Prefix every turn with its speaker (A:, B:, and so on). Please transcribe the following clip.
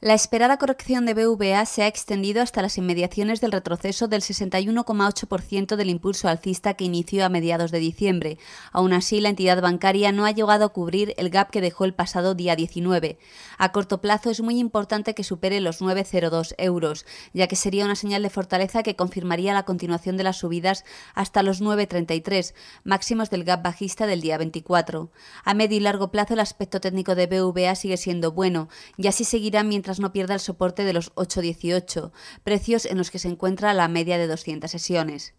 A: La esperada corrección de BVA se ha extendido hasta las inmediaciones del retroceso del 61,8% del impulso alcista que inició a mediados de diciembre. Aún así, la entidad bancaria no ha llegado a cubrir el gap que dejó el pasado día 19. A corto plazo es muy importante que supere los 9,02 euros, ya que sería una señal de fortaleza que confirmaría la continuación de las subidas hasta los 9,33, máximos del gap bajista del día 24. A medio y largo plazo, el aspecto técnico de BVA sigue siendo bueno, y así seguirá mientras no pierda el soporte de los 8.18, precios en los que se encuentra la media de 200 sesiones.